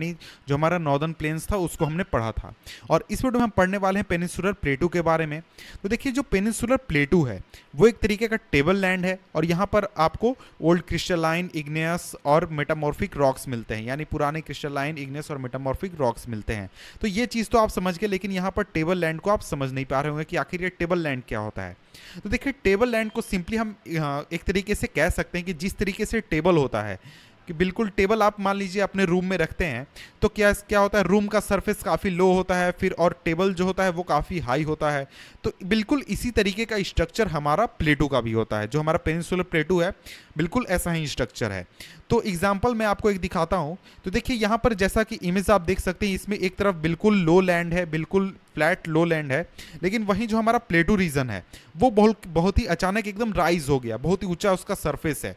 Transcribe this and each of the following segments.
जो हमारा northern plains था उसको हमने पढ़ा था और इस वीडियो तो में हम पढ़ने वाले हैं पेनिसुलर प्लेटू के बारे में तो देखिए जो पेनिसुलर प्लेटू है वो एक तरीके का टेबल लैंड है और यहाँ पर आपको ओल्ड क्रिस्टलाइन इग्नेस और मेटामॉर्फिक रॉक्स मिलते हैं यानी पुराने क्रिस्टलाइन इग्नेस और मेटामॉर्फिक रॉक्स मिलते हैं तो ये चीज़ तो आप समझ गए लेकिन यहाँ पर टेबल लैंड को आप समझ नहीं पा रहे होंगे कि आखिर ये टेबल लैंड क्या होता है तो देखिए टेबल लैंड को सिंपली हम एक तरीके से कह सकते हैं कि जिस तरीके से टेबल होता है कि बिल्कुल टेबल आप मान लीजिए अपने रूम में रखते हैं तो क्या क्या होता है रूम का सरफेस काफ़ी लो होता है फिर और टेबल जो होता है वो काफ़ी हाई होता है तो बिल्कुल इसी तरीके का स्ट्रक्चर हमारा प्लेटू का भी होता है जो हमारा पेनिसुलर प्लेटू है बिल्कुल ऐसा ही स्ट्रक्चर है तो एग्जाम्पल मैं आपको एक दिखाता हूँ तो देखिए यहाँ पर जैसा कि इमेज आप देख सकते हैं इसमें एक तरफ बिल्कुल लो लैंड है बिल्कुल फ्लैट लो लैंड है लेकिन वहीं जो हमारा प्लेटू रीजन है वो बहुत बहुत ही अचानक एकदम राइज हो गया बहुत ही ऊंचा उसका सरफेस है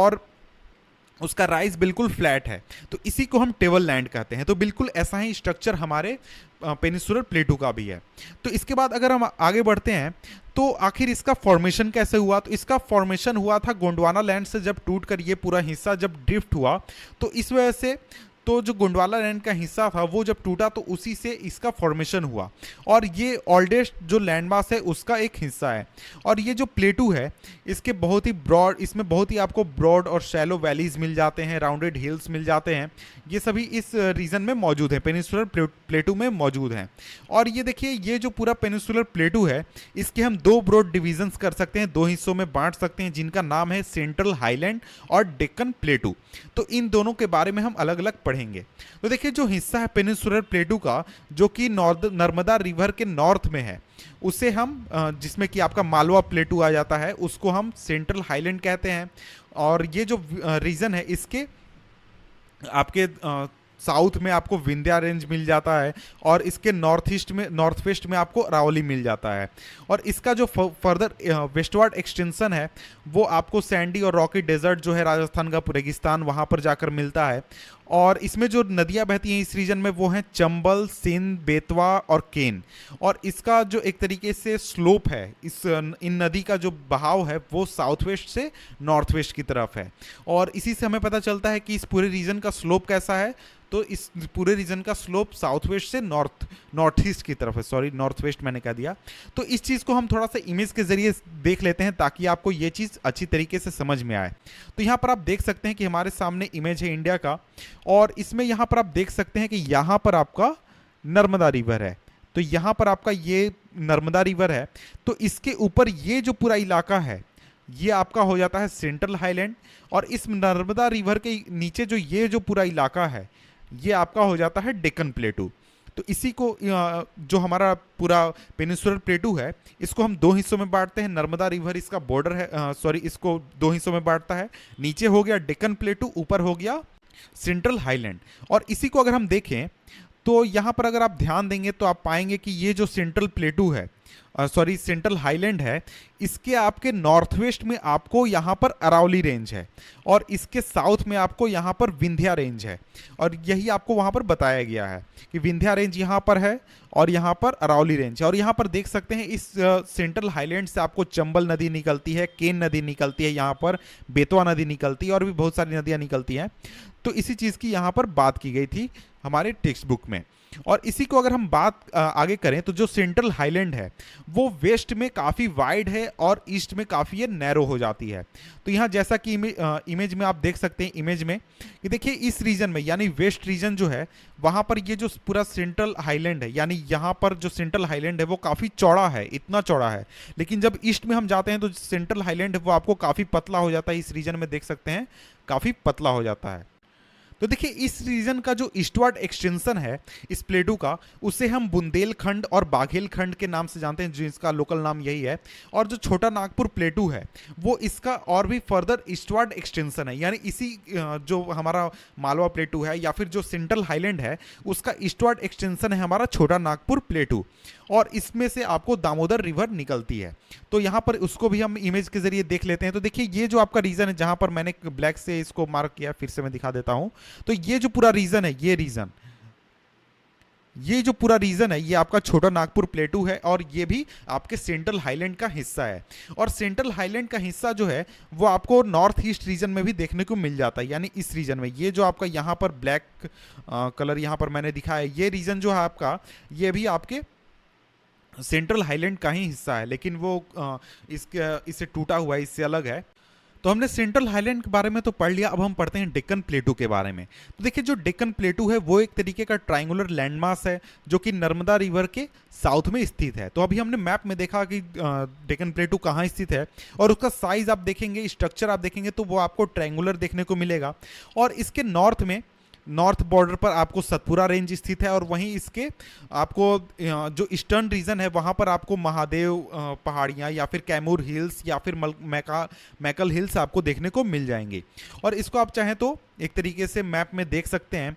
और उसका राइज बिल्कुल फ्लैट है तो इसी को हम टेबल लैंड कहते हैं तो बिल्कुल ऐसा ही स्ट्रक्चर हमारे पेनिसुलर प्लेटो का भी है तो इसके बाद अगर हम आगे बढ़ते हैं तो आखिर इसका फॉर्मेशन कैसे हुआ तो इसका फॉर्मेशन हुआ था गोंडवाना लैंड से जब टूट कर ये पूरा हिस्सा जब ड्रिफ्ट हुआ तो इस वजह से तो जो गुंडवाला लैंड का हिस्सा था वो जब टूटा तो उसी से इसका फॉर्मेशन हुआ और ये ओल्डेस्ट जो लैंडमास है उसका एक हिस्सा है और ये जो प्लेटू है इसके बहुत ही ब्रॉड इसमें बहुत ही आपको ब्रॉड और शैलो वैलीज मिल जाते हैं राउंडेड हिल्स मिल जाते हैं ये सभी इस रीजन में मौजूद है पेनिसुलर प्लेटू में मौजूद हैं और ये देखिए ये जो पूरा पेनिसुलर प्लेटू है इसके हम दो ब्रॉड डिविजन्स कर सकते हैं दो हिस्सों में बांट सकते हैं जिनका नाम है सेंट्रल हाईलैंड और डेक्कन प्लेटू तो इन दोनों के बारे में हम अलग अलग पढ़ें बढ़ेंगे तो देखिए जो हिस्सा है पेनिसुलर प्लेटू का जो कि नॉर्थ नर्मदा रिवर के नॉर्थ में है उसे हम जिसमें कि आपका मालवा प्लेटू आ जाता है उसको हम सेंट्रल हाईलैंड कहते हैं और ये जो रीजन है इसके आपके साउथ में आपको विंध्या रेंज मिल जाता है और इसके नॉर्थ ईस्ट में नॉर्थ वेस्ट में आपको रावली मिल जाता है और इसका जो फर्दर वेस्टवर्ड एक्सटेंशन है वो आपको सैंडी और रॉकी डेजर्ट जो है राजस्थान का रेगिस्तान वहाँ पर जाकर मिलता है और इसमें जो नदियां बहती हैं इस रीजन में वो हैं चंबल सिंध बेतवा और केन और इसका जो एक तरीके से स्लोप है इस इन नदी का जो बहाव है वो साउथ वेस्ट से नॉर्थ वेस्ट की तरफ है और इसी से हमें पता चलता है कि इस पूरे रीजन का स्लोप कैसा है तो इस पूरे रीजन का स्लोप साउथ वेस्ट से नॉर्थ नॉर्थ ईस्ट की तरफ है सॉरी नॉर्थ वेस्ट मैंने कह दिया तो इस चीज़ को हम थोड़ा सा इमेज के ज़रिए देख लेते हैं ताकि आपको ये चीज़ अच्छी तरीके से समझ में आए तो यहाँ पर आप देख सकते हैं कि हमारे सामने इमेज है इंडिया का और इसमें यहां पर आप देख सकते हैं कि यहां पर आपका नर्मदा रिवर है तो यहाँ पर आपका ये नर्मदा रिवर है तो इसके ऊपर ये जो पूरा इलाका है ये आपका हो जाता है सेंट्रल हाईलैंड और इस नर्मदा रिवर के नीचे जो ये जो पूरा इलाका है ये आपका हो जाता है डेकन प्लेटू तो इसी को जो हमारा पूरा पेनिसुलर प्लेटू है इसको हम दो हिस्सों में बांटते हैं नर्मदा रिवर इसका बॉर्डर है सॉरी इसको दो हिस्सों में बांटता है नीचे हो गया डेकन प्लेटू ऊपर हो गया सेंट्रल हाईलैंड और इसी को अगर हम देखें तो यहाँ पर अगर आप ध्यान देंगे तो आप पाएंगे कि ये जो सेंट्रल प्लेटू है सॉरी सेंट्रल हाईलैंड है इसके आपके नॉर्थ वेस्ट में आपको यहाँ पर अरावली रेंज है और इसके साउथ में आपको यहाँ पर विंध्या रेंज है और यही आपको वहाँ पर बताया गया है कि विंध्या रेंज यहाँ पर है और यहाँ पर अरावली रेंज है और यहाँ पर देख सकते हैं इस सेंट्रल हाईलैंड से आपको चंबल नदी निकलती है केन नदी निकलती है यहाँ पर बेतवा नदी निकलती है और भी बहुत सारी नदियाँ निकलती हैं तो इसी चीज़ की यहाँ पर बात की गई थी हमारे टेक्स्ट बुक में और इसी को अगर हम बात आगे करें तो जो सेंट्रल हाईलैंड है वो वेस्ट में काफ़ी वाइड है और ईस्ट में काफ़ी ये नैरो हो जाती है तो यहाँ जैसा कि इमे, इमेज में आप देख सकते हैं इमेज में कि देखिए इस रीजन में यानी वेस्ट रीजन जो है वहाँ पर ये जो पूरा सेंट्रल हाईलैंड है यानी यहाँ पर जो सेंट्रल हाईलैंड है वो काफ़ी चौड़ा है इतना चौड़ा है लेकिन जब ईस्ट में हम जाते हैं तो सेंट्रल हाईलैंड वो आपको काफ़ी पतला हो जाता है इस रीजन में देख सकते हैं काफ़ी पतला हो जाता है तो देखिए इस रीजन का जो ईस्टवर्ड एक्सटेंशन है इस प्लेटू का उसे हम बुंदेलखंड और बाघेलखंड के नाम से जानते हैं जिसका लोकल नाम यही है और जो छोटा नागपुर प्लेटू है वो इसका और भी फर्दर ईस्टवर्ड एक्सटेंशन है यानी इसी जो हमारा मालवा प्लेटू है या फिर जो सेंट्रल हाईलैंड है उसका ईस्टवर्ड एक्सटेंशन है हमारा छोटा नागपुर प्लेटू और इसमें से आपको दामोदर रिवर निकलती है तो यहाँ पर उसको भी हम इमेज के जरिए देख लेते हैं तो देखिए ये जो आपका रीजन है जहाँ पर मैंने ब्लैक से इसको मार्क किया फिर से मैं दिखा देता हूँ तो ये जो पूरा रीजन है ये रीजन ये जो पूरा रीजन है ये आपका छोटा नागपुर प्लेटू है और ये भी आपके सेंट्रल हाईलैंड का हिस्सा है और सेंट्रल हाईलैंड का हिस्सा जो है वो आपको नॉर्थ ईस्ट रीजन में भी देखने को मिल जाता है यानी इस रीजन में ये जो आपका यहाँ पर ब्लैक कलर यहाँ पर मैंने दिखाया है ये रीजन जो है आपका ये भी आपके सेंट्रल हाईलैंड का ही हिस्सा है लेकिन वो इसके इससे टूटा हुआ है इससे अलग है तो हमने सेंट्रल हाईलैंड के बारे में तो पढ़ लिया अब हम पढ़ते हैं डेक्कन प्लेटू के बारे में तो देखिए जो डेक्कन प्लेटू है वो एक तरीके का ट्राइंगुलर लैंडमार्क है जो कि नर्मदा रिवर के साउथ में स्थित है तो अभी हमने मैप में देखा कि डेक्कन प्लेटू कहाँ स्थित है और उसका साइज आप देखेंगे स्ट्रक्चर आप देखेंगे तो वो आपको ट्राइंगुलर देखने को मिलेगा और इसके नॉर्थ में नॉर्थ बॉर्डर पर आपको सतपुरा रेंज स्थित है और वहीं इसके आपको जो ईस्टर्न रीजन है वहां पर आपको महादेव पहाड़ियां या फिर कैमूर हिल्स या फिर मैका मैकल हिल्स आपको देखने को मिल जाएंगे और इसको आप चाहें तो एक तरीके से मैप में देख सकते हैं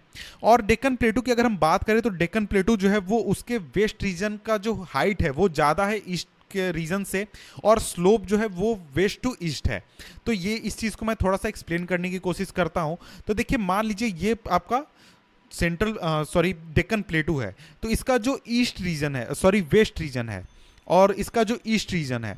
और डेक्कन प्लेटू की अगर हम बात करें तो डेक्कन प्लेटू जो है वो उसके वेस्ट रीजन का जो हाइट है वो ज़्यादा है ईस्ट रीज़न से और स्लोप जो है वो वेस्ट टू ईस्ट है तो ये इस चीज़ को मैं थोड़ा सा एक्सप्लेन करने की कोशिश करता हूं तो देखिए मान लीजिए ये आपका सेंट्रल सॉरी डेक्कन प्लेटू है तो इसका जो ईस्ट रीजन है सॉरी वेस्ट रीजन है और इसका जो ईस्ट रीजन है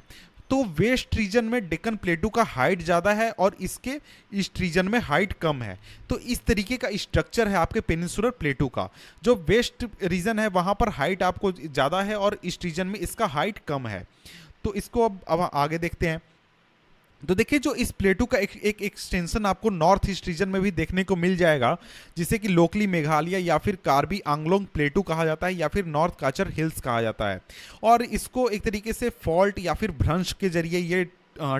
तो वेस्ट रीजन में डेकन प्लेटू का हाइट ज़्यादा है और इसके ईस्ट रीजन में हाइट कम है तो इस तरीके का स्ट्रक्चर है आपके पेनिसुलर प्लेटू का जो वेस्ट रीजन है वहाँ पर हाइट आपको ज़्यादा है और ईस्ट रीजन में इसका हाइट कम है तो इसको अब अब आगे देखते हैं तो देखिए जो इस प्लेटू का एक एक्सटेंशन आपको नॉर्थ ईस्ट रीजन में भी देखने को मिल जाएगा जिसे कि लोकली मेघालय या फिर कार्बी आंगलोंग प्लेटू कहा जाता है या फिर नॉर्थ काचर हिल्स कहा जाता है और इसको एक तरीके से फॉल्ट या फिर भ्रंश के जरिए ये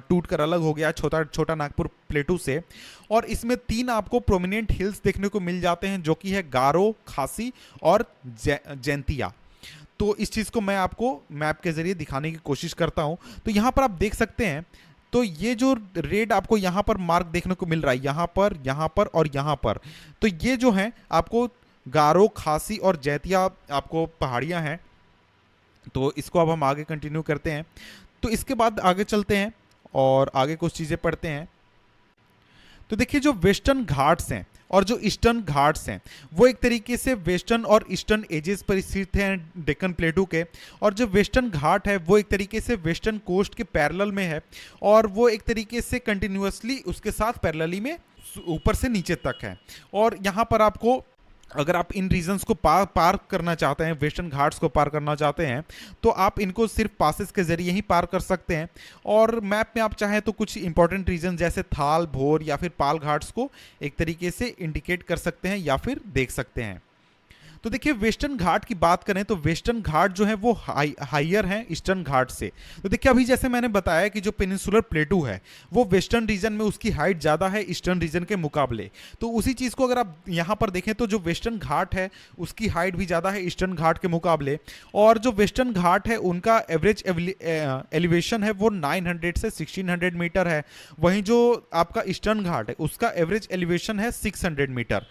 टूट कर अलग हो गया छोटा छोटा नागपुर प्लेटू से और इसमें तीन आपको प्रोमिनेंट हिल्स देखने को मिल जाते हैं जो कि है गारो खासी और जैंतिया तो इस चीज़ को मैं आपको मैप के ज़रिए दिखाने की कोशिश करता हूँ तो यहाँ पर आप देख सकते हैं तो ये जो रेड आपको यहां पर मार्क देखने को मिल रहा है यहां पर यहां पर और यहां पर तो ये जो है आपको गारो खासी और जैतिया आपको पहाड़ियां हैं तो इसको अब हम आगे कंटिन्यू करते हैं तो इसके बाद आगे चलते हैं और आगे कुछ चीज़ें पढ़ते हैं तो देखिए जो वेस्टर्न घाट्स हैं और जो ईस्टर्न घाट्स हैं वो एक तरीके से वेस्टर्न और ईस्टर्न एजेस पर स्थित हैं डेक्कन प्लेटू के और जो वेस्टर्न घाट है वो एक तरीके से वेस्टर्न कोस्ट के पैरल में है और वो एक तरीके से कंटिन्यूसली उसके साथ पैरलली में ऊपर से नीचे तक है और यहाँ पर आपको अगर आप इन रीजन्स को पार पार करना चाहते हैं वेस्टर्न घाट्स को पार करना चाहते हैं तो आप इनको सिर्फ पासिस के ज़रिए ही पार कर सकते हैं और मैप में आप चाहें तो कुछ इंपॉर्टेंट रीजन जैसे थाल भोर या फिर पाल घाट्स को एक तरीके से इंडिकेट कर सकते हैं या फिर देख सकते हैं तो देखिए वेस्टर्न घाट की बात करें तो वेस्टर्न घाट जो है वो हाई, हाइयर है ईस्टर्न घाट से तो देखिए अभी जैसे मैंने बताया कि जो पेनिसुलर प्लेटू है वो वेस्टर्न रीजन में उसकी हाइट ज़्यादा है ईस्टर्न रीजन के मुकाबले तो उसी चीज़ को अगर आप यहाँ पर देखें तो जो वेस्टर्न घाट है उसकी हाइट भी ज़्यादा है ईस्टर्न घाट के मुकाबले और जो वेस्टर्न घाट है उनका एवरेज एलिवेशन है वो नाइन से सिक्सटीन मीटर है वहीं जो आपका ईस्टर्न घाट है उसका एवरेज एलिवेशन है सिक्स मीटर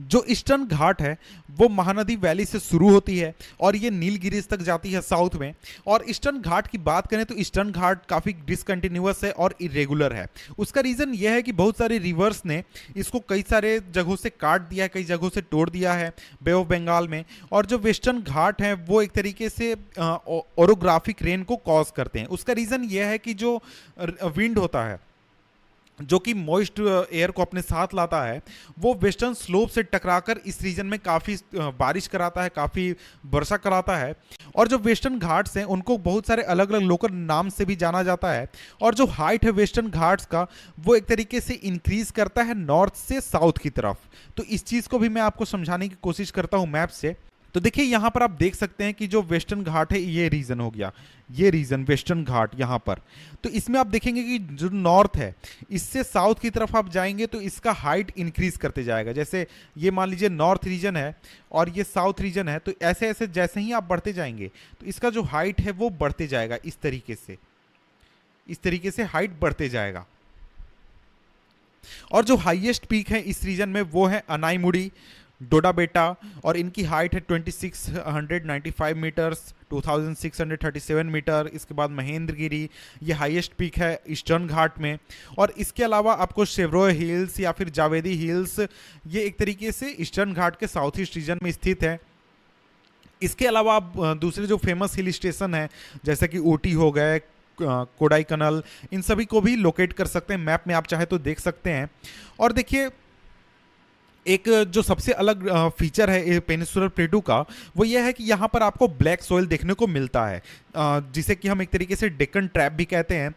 जो ईस्टर्न घाट है वो महानदी वैली से शुरू होती है और ये नीलगिरीज तक जाती है साउथ में और ईस्टर्न घाट की बात करें तो ईस्टर्न घाट काफ़ी डिसकंटिन्यूस है और इरेगुलर है उसका रीज़न यह है कि बहुत सारे रिवर्स ने इसको कई सारे जगहों से काट दिया है कई जगहों से तोड़ दिया है बे ऑफ बंगाल में और जो वेस्टर्न घाट है वो एक तरीके से ओरोग्राफिक रेन को कॉज करते हैं उसका रीज़न यह है कि जो विंड होता है जो कि मॉइस्ट एयर uh, को अपने साथ लाता है वो वेस्टर्न स्लोप से टकराकर इस रीजन में काफ़ी uh, बारिश कराता है काफ़ी वर्षा कराता है और जो वेस्टर्न घाट्स हैं उनको बहुत सारे अलग अलग लोकल नाम से भी जाना जाता है और जो हाइट है वेस्टर्न घाट्स का वो एक तरीके से इंक्रीज़ करता है नॉर्थ से साउथ की तरफ तो इस चीज़ को भी मैं आपको समझाने की कोशिश करता हूँ मैप से तो देखिए यहां पर आप देख सकते हैं कि जो वेस्टर्न घाट है ये रीजन हो गया ये रीजन वेस्टर्न घाट यहां पर तो इसमें आप देखेंगे कि जो नॉर्थ है इससे साउथ की तरफ आप जाएंगे तो इसका हाइट इंक्रीज करते जाएगा जैसे ये मान लीजिए नॉर्थ रीजन है और ये साउथ रीजन है तो ऐसे ऐसे जैसे ही आप बढ़ते जाएंगे तो इसका जो हाइट है वो बढ़ते जाएगा इस तरीके से इस तरीके से हाइट बढ़ते जाएगा और जो हाइएस्ट पीक है इस रीजन में वो है अनाईमुड़ी डोडा बेटा और इनकी हाइट है 2695 मीटर्स 2637 मीटर इसके बाद महेंद्रगिरी ये हाईएस्ट पीक है ईस्टर्न घाट में और इसके अलावा आपको शेवरो हिल्स या फिर जावेदी हिल्स ये एक तरीके से ईस्टर्न घाट के साउथ ईस्ट रीजन में स्थित है इसके अलावा आप दूसरे जो फेमस हिल स्टेशन हैं जैसे कि ऊटी हो गए कोडाई कनल इन सभी को भी लोकेट कर सकते हैं मैप में आप चाहे तो देख सकते हैं और देखिए एक जो सबसे अलग फीचर है पेनिसुलर प्लेटू का वो यह है कि यहाँ पर आपको ब्लैक सॉइल देखने को मिलता है जिसे कि हम एक तरीके से डेकन ट्रैप भी कहते हैं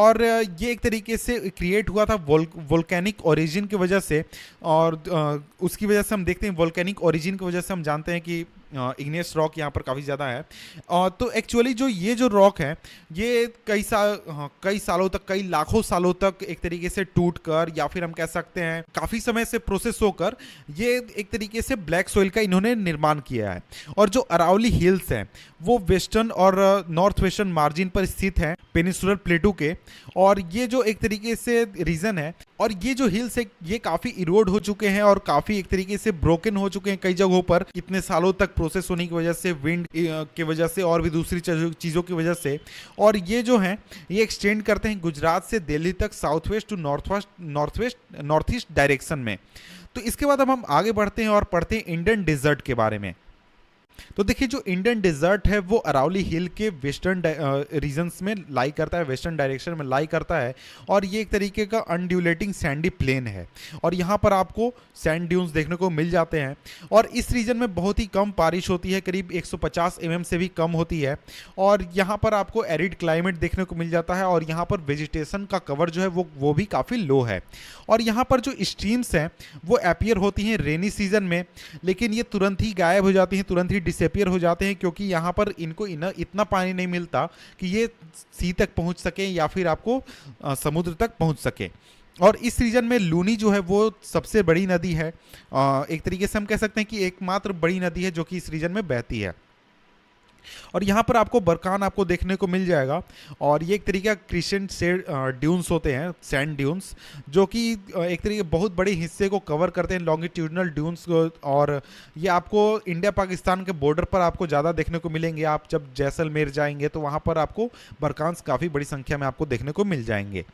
और ये एक तरीके से क्रिएट हुआ था वोल्केनिक ओरिजिन की वजह से और उसकी वजह से हम देखते हैं वोल्केनिक ओरिजिन की वजह से हम जानते हैं कि इग्नेस रॉक यहाँ पर काफ़ी ज़्यादा है आ, तो एक्चुअली जो ये जो रॉक है ये कई साल कई सालों तक कई लाखों सालों तक एक तरीके से टूट कर या फिर हम कह सकते हैं काफ़ी समय से प्रोसेस होकर ये एक तरीके से ब्लैक सोइल का इन्होंने निर्माण किया है और जो अरावली हिल्स हैं वो वेस्टर्न और नॉर्थ वेस्टर्न मार्जिन पर स्थित हैं पेनिसुलर प्लेटू के और ये जो एक तरीके से रीज़न है और ये जो हिल्स है ये काफी इरोड हो चुके हैं और काफी एक तरीके से ब्रोकन हो चुके हैं कई जगहों पर इतने सालों तक प्रोसेस होने की वजह से विंड की वजह से और भी दूसरी चीज़ों की वजह से और ये जो है ये एक्सटेंड करते हैं गुजरात से दिल्ली तक south west to north west north west north east direction में तो इसके बाद अब हम आगे बढ़ते हैं और पढ़ते हैं इंडियन डिजर्ट के बारे में तो देखिए जो इंडियन डिजर्ट है वो अरावली हिल के वेस्टर्न रीजन्स में लाई करता है वेस्टर्न डायरेक्शन में लाई करता है और ये एक तरीके का अनड्यूलेटिंग सैंडी प्लेन है और यहाँ पर आपको सैंड ड्यून्स देखने को मिल जाते हैं और इस रीजन में बहुत ही कम बारिश होती है करीब 150 सौ mm से भी कम होती है और यहाँ पर आपको एरिड क्लाइमेट देखने को मिल जाता है और यहाँ पर वेजिटेशन का कवर जो है वो वो भी काफ़ी लो है और यहाँ पर जो स्ट्रीम्स हैं वो अपियर होती हैं रेनी सीजन में लेकिन ये तुरंत ही गायब हो जाती हैं तुरंत ही डिसपियर हो जाते हैं क्योंकि यहाँ पर इनको इन, इतना पानी नहीं मिलता कि ये सी तक पहुँच सकें या फिर आपको आ, समुद्र तक पहुँच सकें और इस रीजन में लूनी जो है वो सबसे बड़ी नदी है आ, एक तरीके से हम कह सकते हैं कि एकमात्र बड़ी नदी है जो कि इस रीजन में बहती है और यहाँ पर आपको बरकान आपको देखने को मिल जाएगा और ये एक का क्रिशेंट से ड्यून्स होते हैं सैंड ड्यून्स जो कि एक तरीके बहुत बड़े हिस्से को कवर करते हैं लॉन्गिट्यूडनल ड्यून्स और ये आपको इंडिया पाकिस्तान के बॉर्डर पर आपको ज़्यादा देखने को मिलेंगे आप जब जैसलमेर जाएंगे तो वहाँ पर आपको बरकान्स काफ़ी बड़ी संख्या में आपको देखने को मिल जाएंगे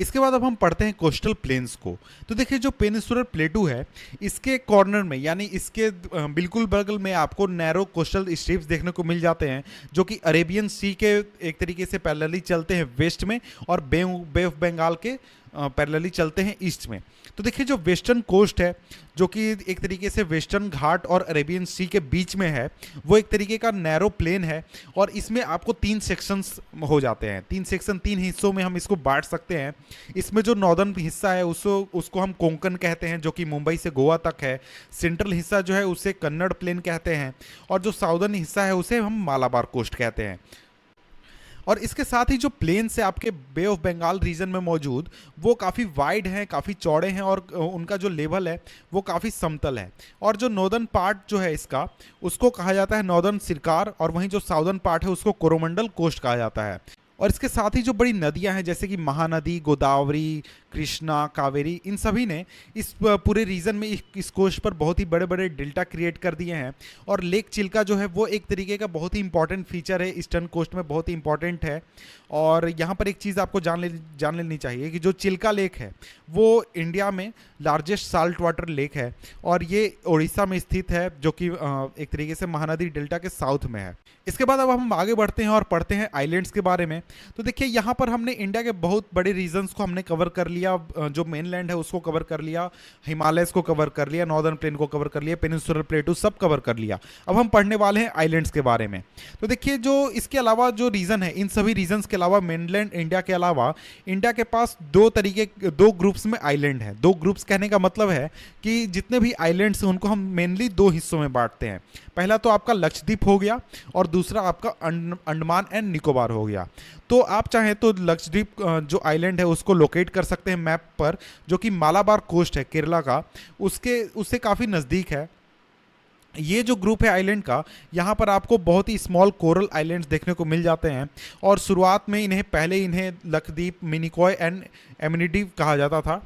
इसके बाद अब हम पढ़ते हैं कोस्टल प्लेन्स को तो देखिए जो पेनिसुलर प्लेटू है इसके कॉर्नर में यानी इसके बिल्कुल बगल में आपको नैरो कोस्टल स्ट्रीप्स देखने को मिल जाते हैं जो कि अरेबियन सी के एक तरीके से पैरेलली चलते हैं वेस्ट में और बे ऑफ बंगाल के पैरेलली चलते हैं ईस्ट में तो देखिए जो वेस्टर्न कोस्ट है जो कि एक तरीके से वेस्टर्न घाट और अरेबियन सी के बीच में है वो एक तरीके का नैरो प्लेन है और इसमें आपको तीन सेक्शंस हो जाते हैं तीन सेक्शन तीन हिस्सों में हम इसको बांट सकते हैं इसमें जो नॉर्दर्न हिस्सा है उसको उसको हम कोंकण कहते हैं जो कि मुंबई से गोवा तक है सेंट्रल हिस्सा जो है उसे कन्नड़ प्लेन कहते हैं और जो साउदर्न हिस्सा है उसे हम मालाबार कोस्ट कहते हैं और इसके साथ ही जो प्लेन्स है आपके बे ऑफ बंगाल रीजन में मौजूद वो काफ़ी वाइड हैं काफ़ी चौड़े हैं और उनका जो लेवल है वो काफ़ी समतल है और जो नॉर्दर्न पार्ट जो है इसका उसको कहा जाता है नॉर्दर्न सिरकार और वहीं जो साउदर्न पार्ट है उसको कोरोमंडल कोस्ट कहा जाता है और इसके साथ ही जो बड़ी नदियां हैं जैसे कि महानदी गोदावरी कृष्णा कावेरी इन सभी ने इस पूरे रीजन में इस कोश पर बहुत ही बड़े बड़े डेल्टा क्रिएट कर दिए हैं और लेक चिल्का जो है वो एक तरीके का बहुत ही इंपॉर्टेंट फीचर है ईस्टर्न कोस्ट में बहुत ही इंपॉर्टेंट है और यहाँ पर एक चीज़ आपको जान ले जान लेनी चाहिए कि जो चिल्का लेक है वो इंडिया में लार्जेस्ट साल्ट वाटर लेक है और ये उड़ीसा में स्थित है जो कि एक तरीके से महानदी डेल्टा के साउथ में है इसके बाद अब हम आगे बढ़ते हैं और पढ़ते हैं आइलैंड्स के बारे में तो देखिए यहाँ पर हमने इंडिया के बहुत बड़े रीजन्स को हमने कवर कर लिया लिया जो मेन लैंड है उसको कवर कर लिया हिमालयस को कवर कर लिया नॉर्दर्न प्लेन को कवर कर लिया पेनिसुलर प्लेटू सब कवर कर लिया अब हम पढ़ने वाले हैं आइलैंड्स के बारे में तो देखिए जो इसके अलावा जो रीजन है इन सभी रीजन्स के अलावा मेनलैंड इंडिया के अलावा इंडिया के पास दो तरीके दो ग्रुप्स में आइलैंड है दो ग्रुप्स कहने का मतलब है कि जितने भी आइलैंड्स हैं उनको हम मेनली दो हिस्सों में बांटते हैं पहला तो आपका लक्षद्वीप हो गया और दूसरा आपका अंडमान एंड निकोबार हो गया तो आप चाहें तो लक्षद्वीप जो आइलैंड है उसको लोकेट कर सकते सकते हैं मैप पर जो कि मालाबार कोस्ट है केरला का उसके उससे काफ़ी नज़दीक है ये जो ग्रुप है आइलैंड का यहाँ पर आपको बहुत ही स्मॉल कोरल आइलैंड्स देखने को मिल जाते हैं और शुरुआत में इन्हें पहले इन्हें लक्षद्वीप मिनिकॉय एंड एमिनिडीव कहा जाता था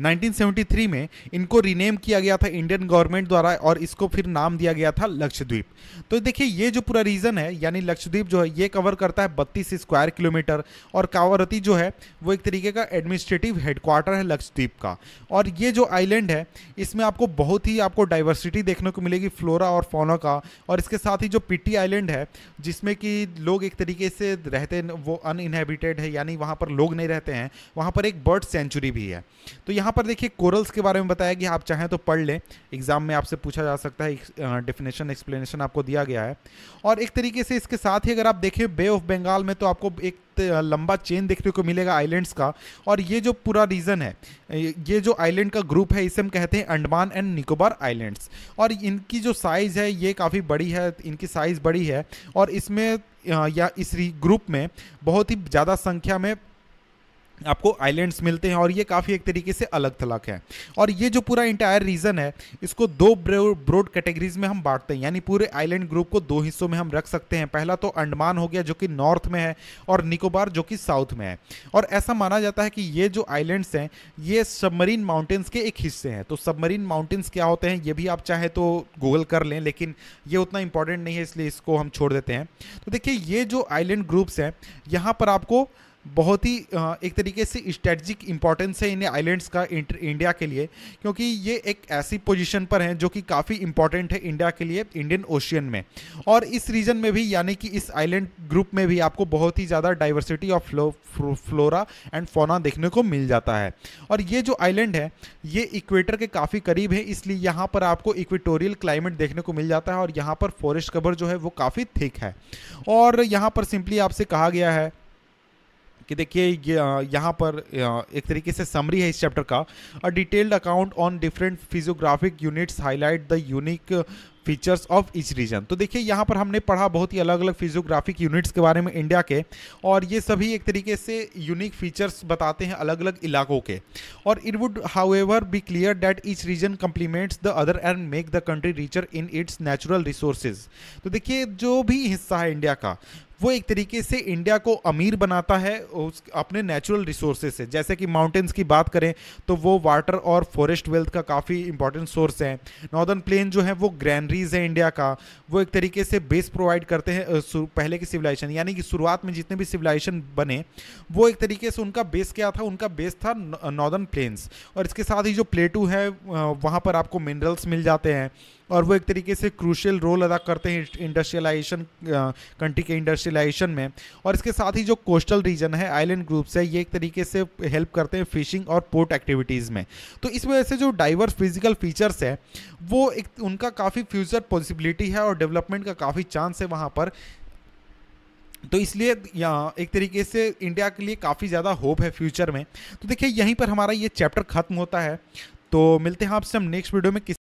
1973 में इनको रीनेम किया गया था इंडियन गवर्नमेंट द्वारा और इसको फिर नाम दिया गया था लक्षद्वीप तो देखिए ये जो पूरा रीजन है यानी लक्षद्वीप जो है ये कवर करता है बत्तीस स्क्वायर किलोमीटर और कावरती जो है वो एक तरीके का एडमिनिस्ट्रेटिव हेडक्वार्टर है लक्षद्वीप का और ये जो आइलैंड है इसमें आपको बहुत ही आपको डाइवर्सिटी देखने को मिलेगी फ्लोरा और फोना का और इसके साथ ही जो पिटी आइलैंड है जिसमें कि लोग एक तरीके से रहते वो अनइनहेबिटेड है यानी वहाँ पर लोग नहीं रहते हैं वहाँ पर एक बर्ड सेंचुरी भी है तो यहाँ यहाँ पर देखिए कोरल्स के बारे में बताया गया आप चाहें तो पढ़ लें एग्जाम में आपसे पूछा जा सकता है डेफिनेशन एक्सप्लेनेशन आपको दिया गया है और एक तरीके से इसके साथ ही अगर आप देखें बे ऑफ बंगाल में तो आपको एक लंबा चेन देखने को मिलेगा आइलैंड्स का और ये जो पूरा रीजन है ये जो आइलैंड का ग्रुप है इसे हम कहते हैं अंडमान एंड निकोबार आइलैंड्स और इनकी जो साइज़ है ये काफ़ी बड़ी है इनकी साइज़ बड़ी है और इसमें या इस ग्रुप में बहुत ही ज़्यादा संख्या में आपको आइलैंड्स मिलते हैं और ये काफ़ी एक तरीके से अलग थलग है और ये जो पूरा इंटायर रीजन है इसको दो ब्रॉड कैटेगरीज में हम बांटते हैं यानी पूरे आइलैंड ग्रुप को दो हिस्सों में हम रख सकते हैं पहला तो अंडमान हो गया जो कि नॉर्थ में है और निकोबार जो कि साउथ में है और ऐसा माना जाता है कि ये जो आइलैंड्स हैं ये सबमरीन माउंटेन्स के एक हिस्से हैं तो सबमरीन माउंटेन्स क्या होते हैं ये भी आप चाहे तो गूगल कर लें लेकिन ये उतना इंपॉर्टेंट नहीं है इसलिए इसको हम छोड़ देते हैं तो देखिए ये जो आइलैंड ग्रुप्स हैं यहाँ पर आपको बहुत ही एक तरीके से स्ट्रेटजिक इंपॉर्टेंस है इन आइलैंड्स का इंडिया के लिए क्योंकि ये एक ऐसी पोजीशन पर हैं जो कि काफ़ी इंपॉर्टेंट है इंडिया के लिए इंडियन ओशियन में और इस रीजन में भी यानी कि इस आइलैंड ग्रुप में भी आपको बहुत ही ज़्यादा diversity of flora and fauna देखने को मिल जाता है और ये जो आइलैंड है ये इक्वेटर के काफ़ी करीब है इसलिए यहाँ पर आपको इक्वेटोरियल क्लाइमेट देखने को मिल जाता है और यहाँ पर फॉरेस्ट कवर जो है वो काफ़ी थिक है और यहाँ पर सिंपली आपसे कहा गया है कि देखिए यहाँ पर एक तरीके से समरी है इस चैप्टर का a detailed account on different physiographic units highlight the unique features of each region तो देखिए यहाँ पर हमने पढ़ा बहुत ही अलग अलग फिजियोग्राफिक यूनिट्स के बारे में इंडिया के और ये सभी एक तरीके से यूनिक फीचर्स बताते हैं अलग अलग इलाकों के और it would however be clear that each region complements the other and make the country richer in its natural resources तो देखिए जो भी हिस्सा है इंडिया का वो एक तरीके से इंडिया को अमीर बनाता है उस अपने नेचुरल रिसोर्सेज से जैसे कि माउंटेंस की बात करें तो वो वाटर और फॉरेस्ट वेल्थ का काफ़ी इंपॉर्टेंट सोर्स है नॉर्दर्न प्लेन जो है वो ग्रैनरीज है इंडिया का वो एक तरीके से बेस प्रोवाइड करते हैं पहले की सिविलाइजेशन यानी कि शुरुआत में जितने भी सिविलाइजेशन बने वो एक तरीके से उनका बेस क्या था उनका बेस था नॉर्दर्न प्लेन्स और इसके साथ ही जो प्लेटू है वहाँ पर आपको मिनरल्स मिल जाते हैं और वो एक तरीके से क्रूशल रोल अदा करते हैं इंडस्ट्रियलाइजेशन कंट्री के इंडस्ट्रियलाइजेशन में और इसके साथ ही जो कोस्टल रीजन है आइलैंड ग्रुप्स है ये एक तरीके से हेल्प करते हैं फिशिंग और पोर्ट एक्टिविटीज़ में तो इस वजह से जो डाइवर्स फिजिकल फीचर्स है वो एक उनका काफ़ी फ्यूचर पॉसिबिलिटी है और डेवलपमेंट का काफ़ी चांस है वहाँ पर तो इसलिए यहाँ एक तरीके से इंडिया के लिए काफ़ी ज़्यादा होप है फ्यूचर में तो देखिए यहीं पर हमारा ये चैप्टर ख़त्म होता है तो मिलते हैं आपसे हम नेक्स्ट वीडियो में किस